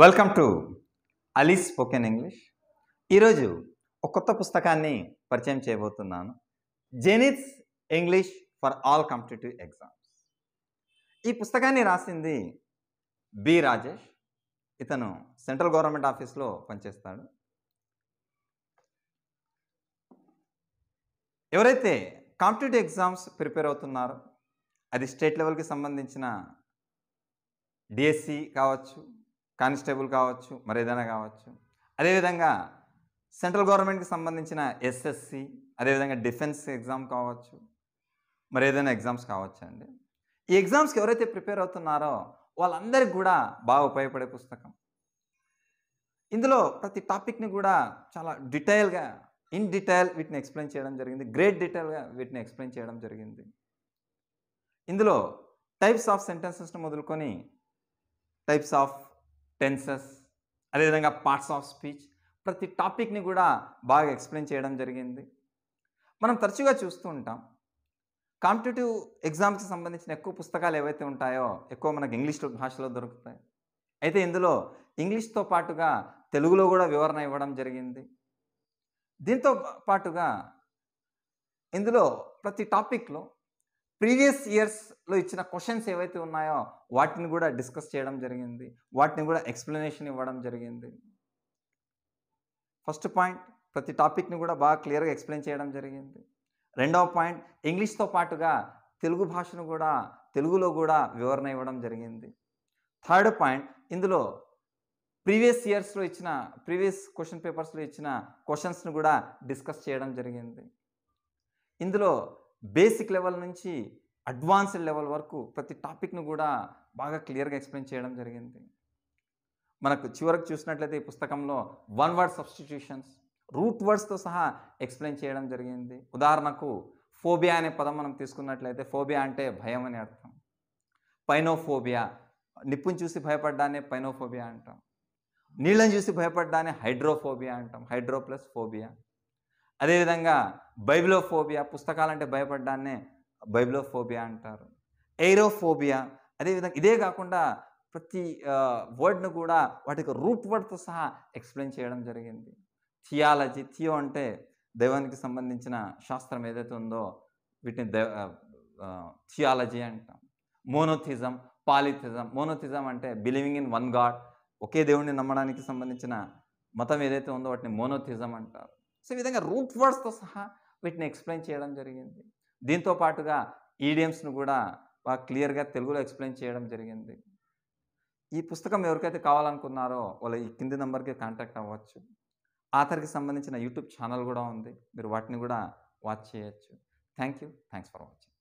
welcome to Ali's spoken English ఈరోజు ఒక కొత్త పుస్తకాన్ని పరిచయం చేయబోతున్నాను Zenith's English for all competitive exams ఈ పుస్తకాన్ని రాసింది బి రాజేష్ ఇతను సెంట్రల్ గవర్నమెంట్ ఆఫీస్లో పనిచేస్తాడు ఎవరైతే కాంపిటేటివ్ ఎగ్జామ్స్ ప్రిపేర్ అవుతున్నారో అది స్టేట్ లెవెల్కి సంబంధించిన డిఎస్సి e కావచ్చు కానిస్టేబుల్ కావచ్చు మరేదైనా కావచ్చు అదేవిధంగా సెంట్రల్ గవర్నమెంట్కి సంబంధించిన ఎస్ఎస్సి అదేవిధంగా డిఫెన్స్ ఎగ్జామ్ కావచ్చు మరి ఏదైనా ఎగ్జామ్స్ అండి ఈ ఎగ్జామ్స్కి ఎవరైతే ప్రిపేర్ అవుతున్నారో వాళ్ళందరికీ కూడా బాగా ఉపయోగపడే పుస్తకం ఇందులో ప్రతి టాపిక్ని కూడా చాలా డీటెయిల్గా ఇన్ డీటెయిల్ వీటిని ఎక్స్ప్లెయిన్ చేయడం జరిగింది గ్రేట్ డీటెయిల్గా వీటిని ఎక్స్ప్లెయిన్ చేయడం జరిగింది ఇందులో టైప్స్ ఆఫ్ సెంటెన్సెస్ను మొదలుకొని టైప్స్ ఆఫ్ టెన్సెస్ అదేవిధంగా పార్ట్స్ ఆఫ్ స్పీచ్ ప్రతి టాపిక్ని కూడా బాగా ఎక్స్ప్లెయిన్ చేయడం జరిగింది మనం తరచుగా చూస్తూ ఉంటాం కాంపిటేటివ్ ఎగ్జామ్స్కి సంబంధించిన ఎక్కువ పుస్తకాలు ఏవైతే ఉంటాయో ఎక్కువ మనకు ఇంగ్లీష్ భాషలో దొరుకుతాయి అయితే ఇందులో ఇంగ్లీష్తో పాటుగా తెలుగులో కూడా వివరణ ఇవ్వడం జరిగింది దీంతో పాటుగా ఇందులో ప్రతి టాపిక్లో ప్రీవియస్ ఇయర్స్ లో ఇచ్చిన క్వశ్చన్స్ ఏవైతే ఉన్నాయో వాటిని కూడా డిస్కస్ చేయడం జరిగింది వాటిని కూడా ఎక్స్ప్లెనేషన్ ఇవ్వడం జరిగింది ఫస్ట్ పాయింట్ ప్రతి టాపిక్ని కూడా బాగా క్లియర్గా ఎక్స్ప్లెయిన్ చేయడం జరిగింది రెండవ పాయింట్ ఇంగ్లీష్తో పాటుగా తెలుగు భాషను కూడా తెలుగులో కూడా వివరణ ఇవ్వడం జరిగింది థర్డ్ పాయింట్ ఇందులో ప్రీవియస్ ఇయర్స్లో ఇచ్చిన ప్రీవియస్ క్వశ్చన్ పేపర్స్లో ఇచ్చిన క్వశ్చన్స్ను కూడా డిస్కస్ చేయడం జరిగింది ఇందులో బేసిక్ లెవెల్ నుంచి అడ్వాన్స్డ్ లెవెల్ వరకు ప్రతి టాపిక్ను కూడా బాగా క్లియర్గా ఎక్స్ప్లెయిన్ చేయడం జరిగింది మనకు చివరకు చూసినట్లయితే ఈ పుస్తకంలో వన్ వర్డ్ సబ్స్టిట్యూషన్స్ రూట్ వర్డ్స్తో సహా ఎక్స్ప్లెయిన్ చేయడం జరిగింది ఉదాహరణకు ఫోబియా అనే పదం మనం తీసుకున్నట్లయితే ఫోబియా అంటే భయం అని అర్థం పైనోఫోబియా నిప్పుని చూసి భయపడ్డానే పైనోఫోబియా అంటాం నీళ్ళని చూసి భయపడ్డానే హైడ్రోఫోబియా అంటాం హైడ్రో ప్లస్ ఫోబియా అదేవిధంగా బైబిలోఫోబియా పుస్తకాలంటే భయపడ్డానే బైబిలో ఫోబియా అంటారు ఎయిరోఫోబియా అదేవిధంగా ఇదే కాకుండా ప్రతి వర్డ్ను కూడా వాటికి రూట్ వర్డ్తో సహా ఎక్స్ప్లెయిన్ చేయడం జరిగింది థియాలజీ థియో అంటే దైవానికి సంబంధించిన శాస్త్రం ఏదైతే ఉందో వీటిని దైవ థియాలజీ అంటాం మోనోథిజం పాలిథిజం మోనోథిజం అంటే బిలీవింగ్ ఇన్ వన్ గాడ్ ఒకే దేవుడిని నమ్మడానికి సంబంధించిన మతం ఏదైతే ఉందో వాటిని మోనోథిజం అంటారు సో ఈ విధంగా రూట్ వర్డ్స్తో సహా వీటిని ఎక్స్ప్లెయిన్ చేయడం జరిగింది దీంతో పాటుగా ఈడియమ్స్ను కూడా బాగా క్లియర్గా తెలుగులో ఎక్స్ప్లెయిన్ చేయడం జరిగింది ఈ పుస్తకం ఎవరికైతే కావాలనుకున్నారో వాళ్ళ ఈ కింది నెంబర్కి కాంటాక్ట్ అవ్వచ్చు ఆథర్కి సంబంధించిన యూట్యూబ్ ఛానల్ కూడా ఉంది మీరు వాటిని కూడా వాచ్ చేయొచ్చు thank you thanks for watching